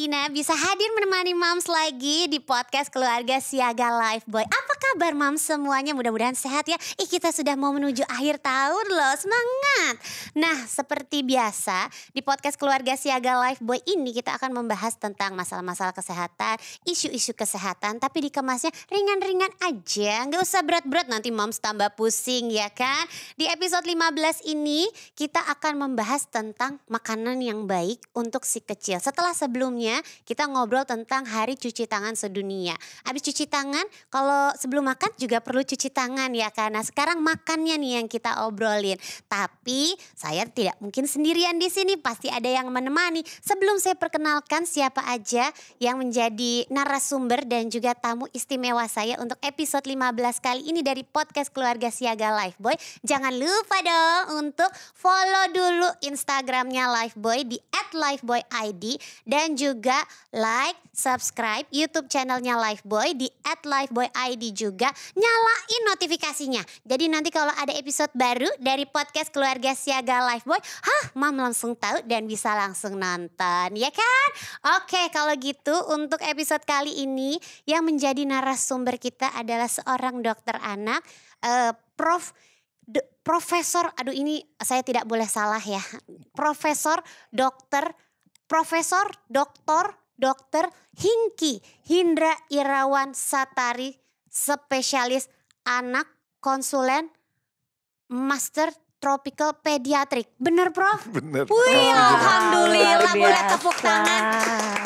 Regina bisa hadir menemani Moms lagi di podcast Keluarga Siaga Live Boy. Apa kabar Moms semuanya? Mudah-mudahan sehat ya. Ih kita sudah mau menuju akhir tahun loh, semangat. Nah seperti biasa di podcast Keluarga Siaga Live Boy ini kita akan membahas tentang masalah-masalah kesehatan, isu-isu kesehatan tapi dikemasnya ringan-ringan aja. Nggak usah berat-berat nanti Moms tambah pusing ya kan. Di episode 15 ini kita akan membahas tentang makanan yang baik untuk si kecil. Setelah sebelumnya selanjutnya kita ngobrol tentang hari cuci tangan sedunia. Habis cuci tangan, kalau sebelum makan juga perlu cuci tangan ya karena sekarang makannya nih yang kita obrolin. Tapi saya tidak mungkin sendirian di sini, pasti ada yang menemani. Sebelum saya perkenalkan siapa aja yang menjadi narasumber dan juga tamu istimewa saya untuk episode 15 kali ini dari podcast Keluarga Siaga Boy, Jangan lupa dong untuk follow dulu Instagramnya Boy di @lifeboyid dan juga juga like, subscribe YouTube channelnya Lifeboy di @lifeboyid juga. Nyalain notifikasinya. Jadi nanti kalau ada episode baru dari podcast Keluarga Siaga Lifeboy, hah, Mam langsung tahu dan bisa langsung nonton, ya kan? Oke, kalau gitu untuk episode kali ini yang menjadi narasumber kita adalah seorang dokter anak, uh, Prof Profesor, aduh ini saya tidak boleh salah ya. Profesor Dokter Profesor Doktor, Dokter Hinki Hindra Irawan Satari, spesialis anak konsulen Master Tropical pediatrik. Bener Prof? Bener. Wih Alhamdulillah boleh tepuk tangan.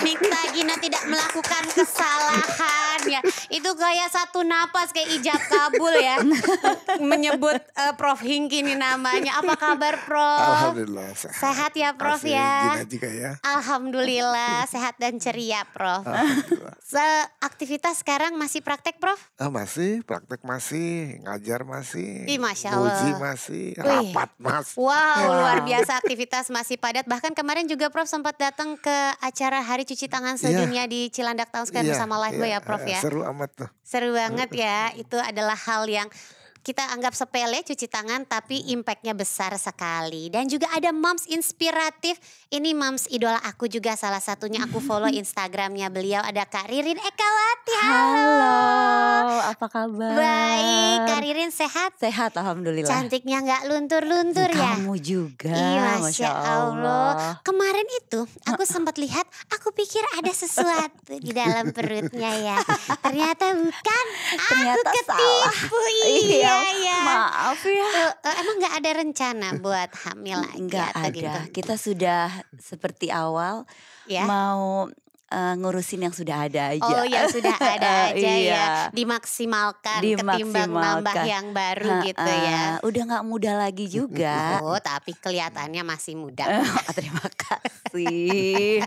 Minta Gina tidak melakukan kesalahan ya. Itu kayak satu napas kayak ijab kabul ya. Menyebut uh, Prof Hingki ini namanya. Apa kabar Prof? Alhamdulillah sehat. Sehat ya Prof Asli, ya. Juga ya. Alhamdulillah sehat dan ceria Prof. Aktivitas sekarang masih praktek Prof? Oh, masih, praktek masih, ngajar masih. Ih, Masya Allah. Uji masih, rapat Wih. mas. Wow, ah. luar biasa aktivitas masih padat. Bahkan kemarin juga Prof sempat datang ke acara Hari Cuci Tangan iya. Sedunia yeah. di Cilandak tahun sekarang iya, yeah. bersama Live yeah. ya Prof eh, ya. Ya. Seru amat tuh. Seru banget ya. Itu adalah hal yang kita anggap sepele cuci tangan tapi hmm. impactnya besar sekali. Dan juga ada moms inspiratif. Ini moms idola aku juga salah satunya. Aku follow Instagramnya beliau ada Kak Ririn Ekawati. Halo. Halo, apa kabar? Baik, Kak Ririn sehat? Sehat, Alhamdulillah. Cantiknya nggak luntur-luntur ya? Kamu juga. Iya, Masya, Masya Allah. Allah. Kemarin itu aku sempat lihat, aku pikir ada sesuatu di dalam perutnya ya. Ternyata bukan. Ternyata aku ketipu. Salah. iya. iya dong. Iya, iya. Maaf ya. Uh, uh, emang nggak ada rencana buat hamil lagi gak atau ada. gitu? Kita sudah seperti awal ya? mau uh, ngurusin yang sudah ada aja. Oh ya sudah ada aja ya. iya. ya. Dimaksimalkan, Dimaksimalkan ketimbang nambah yang baru uh, gitu ya. udah gak muda lagi juga. Oh tapi kelihatannya masih muda. Uh, terima kasih.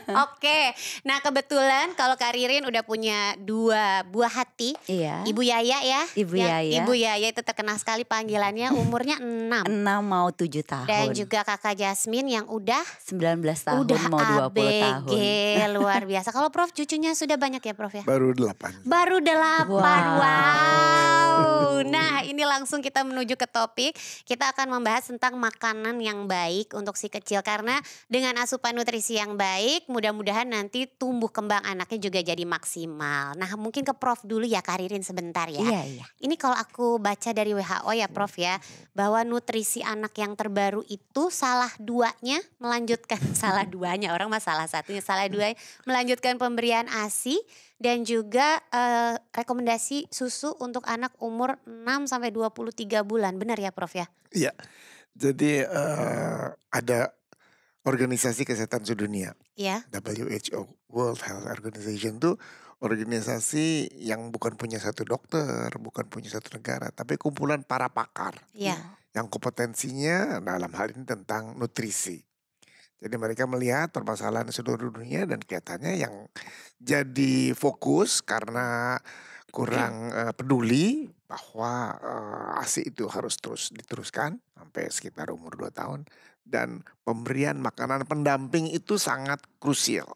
Oke, nah kebetulan kalau Karirin udah punya dua buah hati. Iya. Ibu Yaya ya. Ibu ya, Yaya. Ibu Yaya itu terkenal sekali panggilannya umurnya 6. 6 mau 7 tahun. Dan juga kakak Jasmine yang udah 19 tahun udah mau 20 ABG, tahun luar biasa. Kalau Prof cucunya sudah banyak ya Prof ya? Baru delapan. Baru delapan, wow. wow. Nah ini langsung kita menuju ke topik. Kita akan membahas tentang makanan yang baik untuk si kecil. Karena dengan asupan nutrisi yang baik mudah-mudahan nanti tumbuh kembang anaknya juga jadi maksimal. Nah mungkin ke Prof dulu ya Karirin sebentar ya. Iya, iya. Ini kalau aku baca dari WHO ya Prof ya. Bahwa nutrisi anak yang terbaru itu salah duanya melanjutkan salah duanya. Orang masalah satunya salah dua boleh melanjutkan pemberian ASI dan juga uh, rekomendasi susu untuk anak umur 6 sampai 23 bulan. Benar ya Prof ya? Iya. Jadi uh, ada Organisasi Kesehatan Sedunia. Iya. WHO, World Health Organization itu organisasi yang bukan punya satu dokter, bukan punya satu negara, tapi kumpulan para pakar. Iya. Yang kompetensinya dalam hal ini tentang nutrisi. Jadi mereka melihat permasalahan seluruh dunia dan kelihatannya yang jadi fokus karena kurang uh, peduli bahwa uh, eh, ASI itu harus terus diteruskan sampai sekitar umur 2 tahun dan pemberian makanan pendamping itu sangat krusial.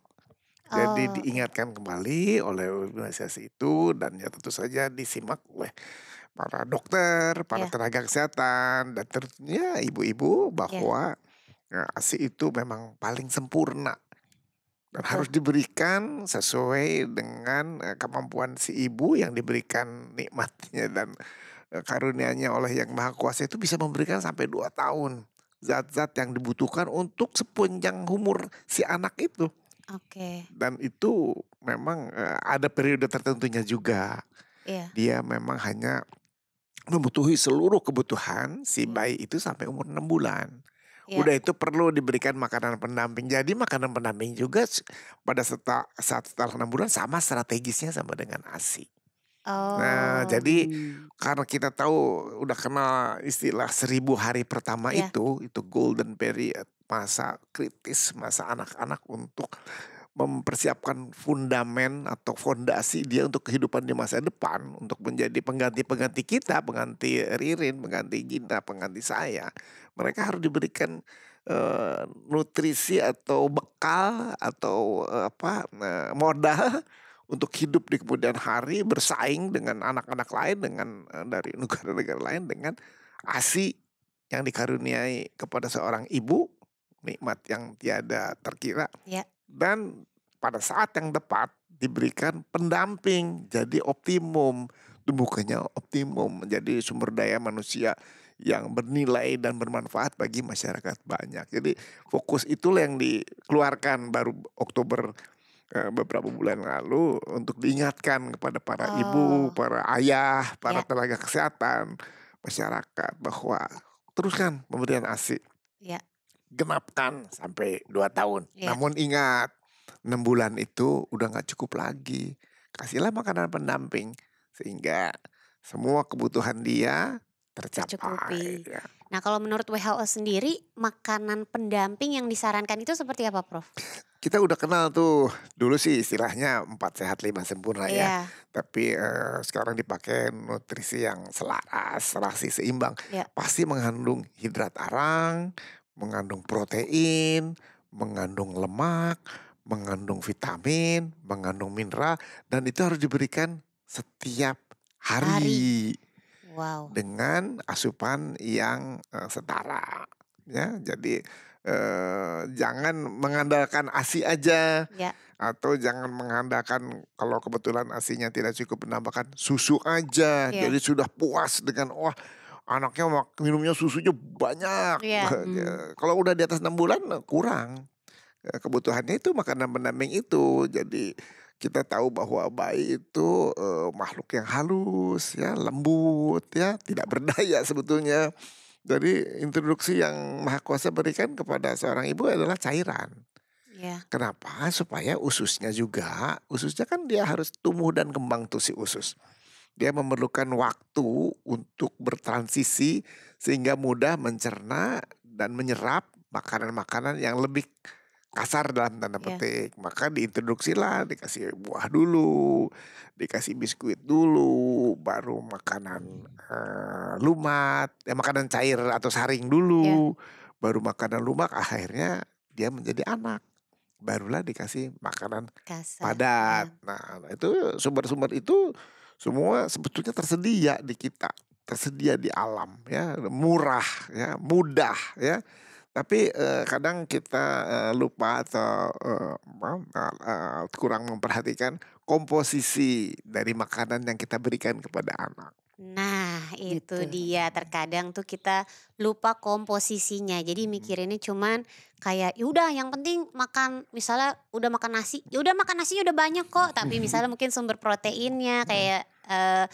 Jadi oh. diingatkan kembali oleh organisasi itu dan ya tentu saja disimak oleh para dokter, para yeah. tenaga kesehatan dan tentunya ibu-ibu iya. bahwa yeah kasih nah, itu memang paling sempurna dan Betul. harus diberikan sesuai dengan eh, kemampuan si ibu yang diberikan nikmatnya dan eh, karunianya oleh yang maha kuasa itu bisa memberikan sampai dua tahun zat-zat yang dibutuhkan untuk sepanjang umur si anak itu. Oke. Okay. Dan itu memang eh, ada periode tertentunya juga. Yeah. Dia memang hanya membutuhi seluruh kebutuhan si hmm. bayi itu sampai umur enam bulan. Yeah. Udah itu perlu diberikan makanan pendamping. Jadi makanan pendamping juga pada seta, saat setelah enam bulan sama strategisnya sama dengan ASI. Nah, oh. Nah, jadi hmm. karena kita tahu udah kenal istilah seribu hari pertama yeah. itu, itu golden period, masa kritis, masa anak-anak untuk mempersiapkan fundamen atau fondasi dia untuk kehidupan di masa depan untuk menjadi pengganti-pengganti kita, pengganti Ririn, pengganti Gina, pengganti saya. Mereka harus diberikan uh, nutrisi atau bekal atau uh, apa uh, modal untuk hidup di kemudian hari bersaing dengan anak-anak lain dengan uh, dari negara-negara lain dengan ASI yang dikaruniai kepada seorang ibu nikmat yang tiada terkira. yeah dan pada saat yang tepat diberikan pendamping jadi optimum tumbuhnya optimum menjadi sumber daya manusia yang bernilai dan bermanfaat bagi masyarakat banyak jadi fokus itulah yang dikeluarkan baru Oktober eh, beberapa bulan lalu untuk diingatkan kepada para oh. ibu, para ayah, para ya. tenaga kesehatan, masyarakat bahwa teruskan pemberian ASI. Ya genapkan sampai dua tahun. Yeah. Namun ingat, enam bulan itu udah gak cukup lagi. Kasihlah makanan pendamping sehingga semua kebutuhan dia tercapai. Tercukupi. Iya. Nah kalau menurut WHO sendiri makanan pendamping yang disarankan itu seperti apa Prof? Kita udah kenal tuh dulu sih istilahnya empat sehat lima sempurna yeah. ya. Iya. Tapi eh, sekarang dipakai nutrisi yang selaras, serasi seimbang. Yeah. Pasti mengandung hidrat arang, mengandung protein, mengandung lemak, mengandung vitamin, mengandung mineral, dan itu harus diberikan setiap hari, hari. Wow. dengan asupan yang eh, setara. Ya, jadi uh, jangan mengandalkan asi aja, ya. atau jangan mengandalkan kalau kebetulan asinya tidak cukup menambahkan susu aja. Ya. Jadi sudah puas dengan wah. Oh, anaknya minumnya susunya banyak. Yeah. Hmm. Kalau udah di atas enam bulan eh, kurang ya, kebutuhannya itu makanan pendamping itu. Jadi kita tahu bahwa bayi itu uh, makhluk yang halus ya, lembut ya, tidak berdaya sebetulnya. Jadi introduksi yang Maha Kuasa berikan kepada seorang ibu adalah cairan. Ya. Kenapa? Supaya ususnya juga, ususnya kan dia harus tumbuh dan kembang tuh si usus. Dia memerlukan waktu untuk bertransisi sehingga mudah mencerna dan menyerap makanan-makanan yang lebih kasar dalam tanda iya. petik. Yeah. Maka diintroduksilah, dikasih buah dulu, dikasih biskuit dulu, baru makanan uh, lumat, ya makanan cair atau saring dulu, yeah. baru makanan lumak akhirnya dia menjadi anak. Barulah dikasih makanan kasar. padat. Ya. Nah, itu sumber-sumber itu semua sebetulnya tersedia di kita, tersedia di alam ya, murah ya, mudah ya. Tapi eh, kadang kita eh, lupa atau eh, eh kurang memperhatikan komposisi dari makanan yang kita berikan kepada anak. Nah, itu gitu. dia. Terkadang tuh kita lupa komposisinya. Jadi hmm. mikirinnya cuman kayak yaudah yang penting makan misalnya udah makan nasi, yaudah makan nasi udah banyak kok, tapi misalnya mungkin sumber proteinnya hmm. kayak uh,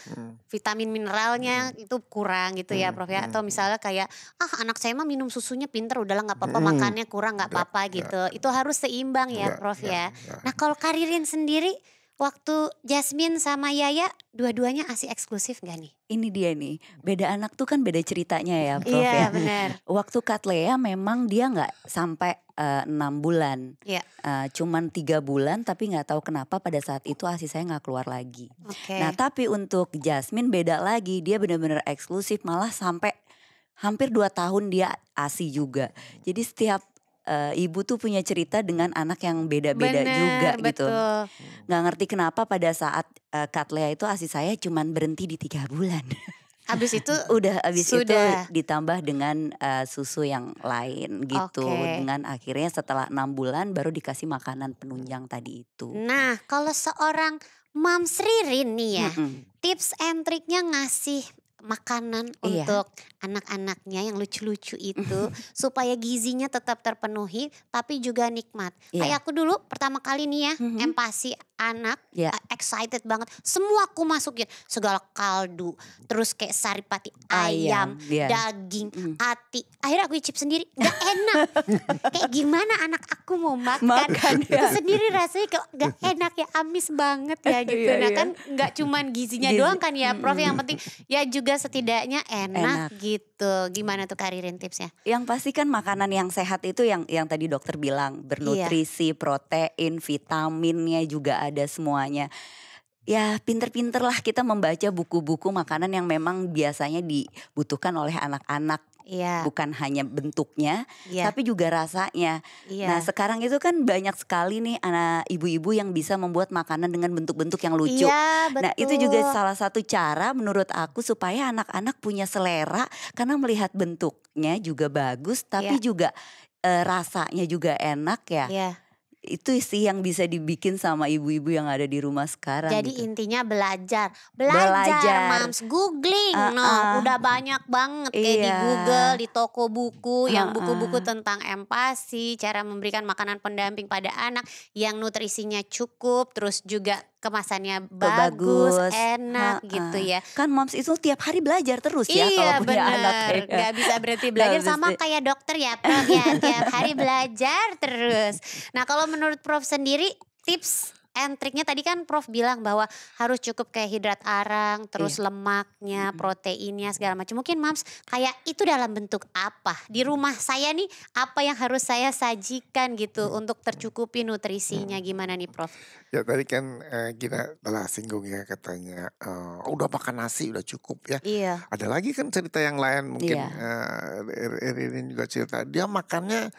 vitamin mineralnya itu kurang gitu ya, Prof ya. Atau misalnya kayak ah anak saya mah minum susunya pinter udahlah gak apa-apa makannya kurang gak apa-apa gitu. Itu harus seimbang ya, Prof ya. Nah, kalau karirin sendiri waktu Jasmine sama Yaya dua-duanya ASI eksklusif gak nih? Ini dia nih, beda anak tuh kan beda ceritanya ya Prof yeah, ya. benar. Waktu Katlea memang dia gak sampai eh, enam uh, bulan. Yeah. Iya. Uh, cuman tiga bulan tapi gak tahu kenapa pada saat itu ASI saya gak keluar lagi. Okay. Nah tapi untuk Jasmine beda lagi, dia benar-benar eksklusif malah sampai hampir dua tahun dia ASI juga. Jadi setiap uh, ibu tuh punya cerita dengan anak yang beda-beda juga gitu. betul. gitu. Gak ngerti kenapa pada saat uh, eh, Katlea itu asi saya cuman berhenti di tiga bulan. Habis itu udah habis itu ditambah dengan uh, susu yang lain gitu. Okay. Dengan akhirnya setelah enam bulan baru dikasih makanan penunjang tadi itu. Nah, kalau seorang Mam Ririn nih ya, mm -hmm. tips and triknya ngasih makanan iya. untuk anak-anaknya yang lucu-lucu itu supaya gizinya tetap terpenuhi tapi juga nikmat. Iya. Kayak aku dulu pertama kali nih ya mm-hmm. empasi anak yeah. Ya. excited banget semua aku masukin segala kaldu terus kayak saripati ayam, ayam yeah. daging mm. ati akhirnya aku icip sendiri gak enak kayak gimana anak aku mau makan, makan ya. aku sendiri rasanya kayak gak enak ya amis banget ya gitu yeah, nah yeah. kan gak cuman gizinya Gizi. doang kan ya prof yang penting ya juga setidaknya enak, enak. gitu gimana tuh karirin tipsnya yang pasti kan makanan yang sehat itu yang yang tadi dokter bilang iya. bernutrisi yeah. protein vitaminnya juga ada ada semuanya ya pinter-pinter lah kita membaca buku-buku makanan yang memang biasanya dibutuhkan oleh anak-anak. Iya. Bukan hanya bentuknya, iya. tapi juga rasanya. Iya. Nah sekarang itu kan banyak sekali nih anak ibu-ibu yang bisa membuat makanan dengan bentuk-bentuk yang lucu. Iya, Nah itu juga salah satu cara menurut aku supaya anak-anak punya selera karena melihat bentuknya juga bagus, iya. tapi iya. juga eh, rasanya juga enak ya. Iya itu sih yang bisa dibikin sama ibu-ibu yang ada di rumah sekarang. Jadi gitu. intinya belajar, belajar, belajar. mams googling, uh, uh, ah, no, ah. udah banyak banget iya. kayak di iya. Google, di toko buku, uh, yang ah, buku-buku uh. tentang empati, cara memberikan makanan pendamping pada anak yang nutrisinya cukup, terus juga kemasannya bagus, bagus. enak ha, ha. gitu ya. Kan moms itu tiap hari belajar terus ya iya, ya kalau punya bener. Iya benar. Gak bisa berhenti belajar sama kayak dokter ya Prof ya tiap hari belajar terus. Nah kalau menurut Prof sendiri tips and triknya tadi kan Prof bilang bahwa harus cukup kayak hidrat arang, terus iya. lemaknya, mm-hmm. proteinnya segala macam. Mungkin Mams kayak itu dalam bentuk apa? Di rumah saya nih apa yang harus saya sajikan gitu untuk tercukupi nutrisinya gimana nih Prof? Ya tadi kan eh, kita telah singgung ya katanya uh, udah makan nasi udah cukup ya. Iya. Ada lagi kan cerita yang lain mungkin iya. uh, juga cerita dia makannya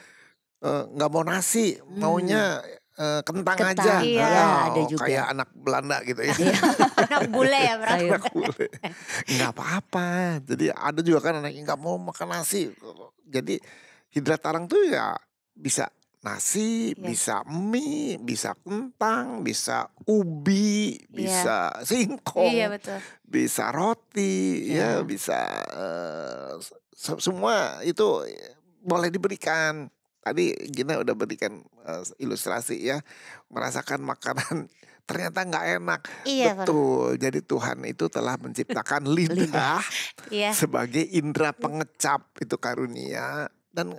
eh, nggak uh, mau nasi maunya hmm uh, kentang, kentang aja. Iya, oh, ada juga. Kayak anak Belanda gitu ya. Iya. anak bule ya berarti. Anak bule. Enggak apa-apa. Jadi ada juga kan anak yang gak mau makan nasi. Jadi hidrat arang tuh ya bisa nasi, yeah. bisa mie, bisa kentang, bisa ubi, yeah. bisa singkong, yeah, betul. bisa roti, yeah. ya bisa uh, semua itu boleh diberikan tadi Gina udah berikan uh, ilustrasi ya merasakan makanan ternyata nggak enak iya, betul bener. jadi Tuhan itu telah menciptakan lidah, iya. sebagai indera pengecap itu karunia dan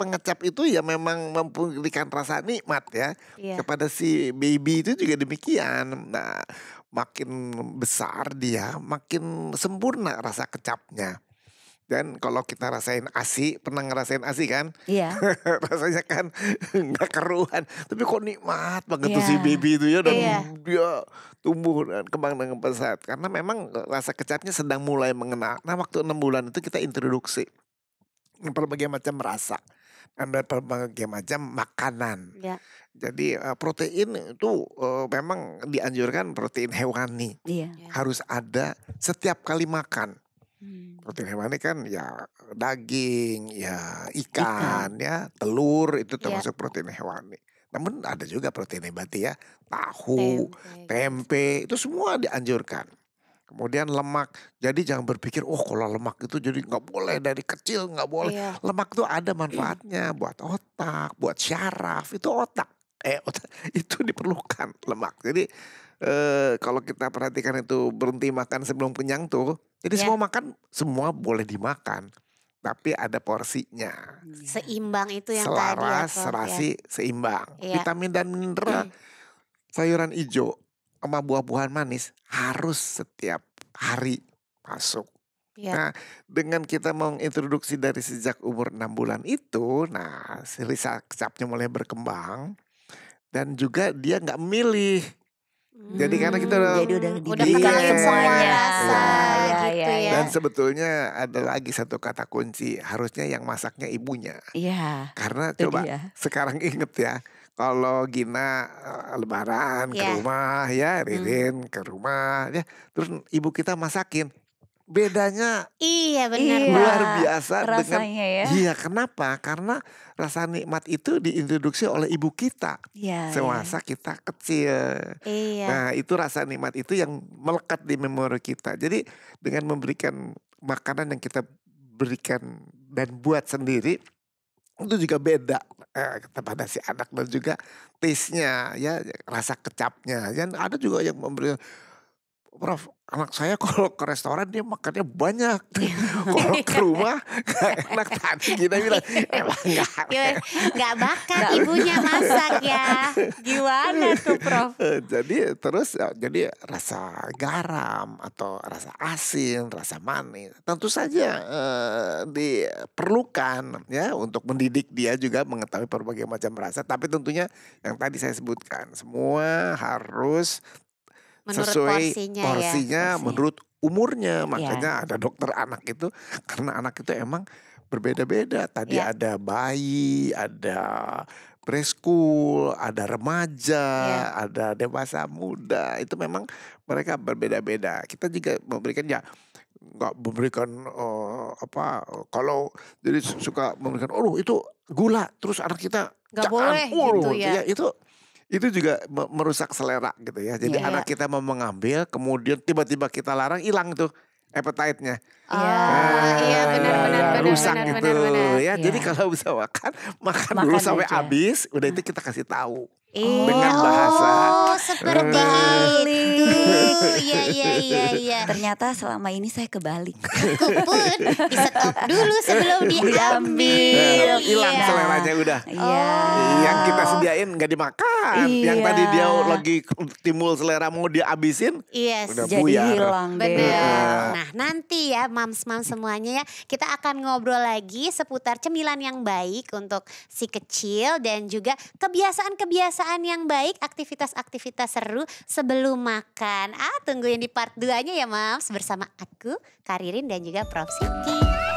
pengecap itu ya memang memberikan rasa nikmat ya iya. kepada si baby itu juga demikian nah makin besar dia makin sempurna rasa kecapnya dan kalau kita rasain ASI, pernah ngerasain ASI kan? Iya. Rasanya kan nggak keruan. tapi kok nikmat banget yeah. tuh si iya. baby itu ya dan yeah. dia tumbuh dan kembang dengan pesat. Karena memang e, rasa kecapnya sedang mulai mengenal. Nah, waktu enam bulan itu kita introduksi berbagai macam rasa dan berbagai macam makanan. Yeah. Jadi e, protein itu e, memang dianjurkan protein hewani. Iya. iya. Harus ada setiap kali makan. Hmm. Protein hewani kan ya daging, ya ikan, ikan. ya telur itu iya. termasuk ya. protein hewani. Namun ada juga protein nabati ya, tahu, tempe. tempe itu semua dianjurkan. Kemudian lemak, jadi jangan berpikir oh kalau lemak itu jadi nggak boleh dari kecil nggak boleh. Iya. Lemak itu ada manfaatnya buat otak, buat syaraf itu otak. Eh otak itu diperlukan lemak. Jadi eh, kalau kita perhatikan itu berhenti makan sebelum kenyang tuh jadi yeah. semua makan semua boleh dimakan, tapi ada porsinya. Iya. Seimbang itu yang Selaras, tadi. Selaras, serasi, ya. ya. seimbang. Yeah. Vitamin dan mineral, mm. sayuran hijau sama buah-buahan manis harus setiap hari masuk. Yeah. Nah, dengan kita mengintroduksi dari sejak umur enam bulan itu, nah si capnya mulai berkembang dan juga dia nggak milih Hmm. Jadi karena kita udah Jadi udah, udah semuanya iya, ya, iya, gitu iya. ya, Dan sebetulnya ada lagi satu kata kunci harusnya yang masaknya ibunya. Iya. Karena coba dia. sekarang inget ya kalau Gina eh, lebaran yeah. ke rumah ya, hmm. Ririn hmm. ke rumah ya. Terus ibu kita masakin, bedanya iya benar iya, luar biasa rasanya dengan, ya iya kenapa karena rasa nikmat itu diintroduksi oleh ibu kita iya, semasa iya. kita kecil iya. nah itu rasa nikmat itu yang melekat di memori kita jadi dengan memberikan makanan yang kita berikan dan buat sendiri itu juga beda eh, kepada si anak dan juga taste-nya ya rasa kecapnya dan ada juga yang memberi Prof, anak saya kalau ke restoran dia makannya banyak. Iya. kalau ke rumah gak enak tadi kita iya. bilang emang gak. Gak bakat ibunya masak ya. Gimana tuh Prof? Eh, jadi terus ya, jadi rasa garam atau rasa asin, rasa manis. Tentu saja eh, diperlukan ya untuk mendidik dia juga mengetahui berbagai macam rasa. Tapi tentunya yang tadi saya sebutkan semua harus menurut sesuai porsinya, ya, porsinya ya. menurut umurnya. Iya. Makanya ya. ada dokter anak itu karena anak itu emang berbeda-beda. Tadi ya. ada bayi, ada preschool, ada remaja, ya. ada dewasa muda. Itu memang mereka berbeda-beda. Kita juga memberikan ya nggak memberikan uh, apa kalau jadi suka memberikan oh itu gula terus anak kita nggak boleh oh, gitu ya. ya itu itu juga merusak selera gitu ya. Jadi yeah. anak kita mau mengambil, kemudian tiba-tiba kita larang, hilang tuh appetite-nya. Oh, ah, iya benar-benar iya, ah, iya, rusak benar, gitu benar, benar. ya. Jadi iya. kalau bisa makan, makan, makan dulu sampai habis, udah itu kita kasih tahu. Oh, bahasa oh, seperti itu. Iya iya iya iya. Ternyata selama ini saya kebalik. Kupun di stop dulu sebelum diambil. Hilang yeah. seleranya udah. Iya. Oh. Yang kita sediain nggak dimakan. yeah. Yang tadi dia lagi timbul selera mau dihabisin. Yes. Udah Jadi buyar. hilang Deh. Nah nanti ya mams-mams semuanya ya. Kita akan ngobrol lagi seputar cemilan yang baik untuk si kecil. Dan juga kebiasaan-kebiasaan kebiasaan yang baik, aktivitas-aktivitas seru sebelum makan. Ah, tungguin di part 2-nya ya, Mams, bersama aku, Karirin dan juga Prof Siti.